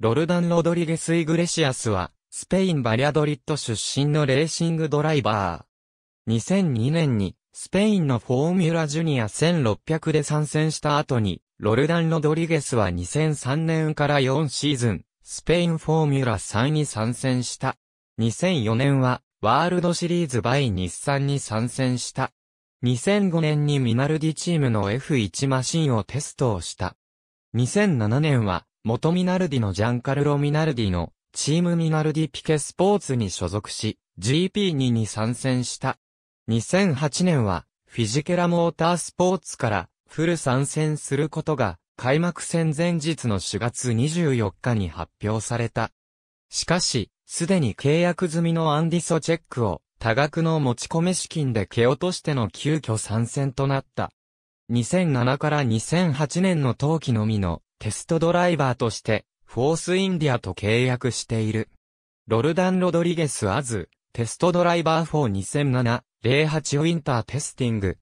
ロルダン・ロドリゲス・イグレシアスは、スペイン・バリアドリッド出身のレーシングドライバー。2002年に、スペインのフォーミュラジュニア1600で参戦した後に、ロルダン・ロドリゲスは2003年から4シーズン、スペインフォーミュラ3に参戦した。2004年は、ワールドシリーズ by 日産に参戦した。2005年にミナルディチームの F1 マシンをテストをした。2007年は、元ミナルディのジャンカルロ・ミナルディのチームミナルディピケスポーツに所属し、GP2 に参戦した。2008年は、フィジケラモータースポーツからフル参戦することが、開幕戦前日の4月24日に発表された。しかし、すでに契約済みのアンディソチェックを多額の持ち込め資金で蹴落としての急遽参戦となった。2007から2008年の冬季のみのテストドライバーとして、フォースインディアと契約している。ロルダン・ロドリゲス・アズ、テストドライバー4 2007-08ウィンターテスティング、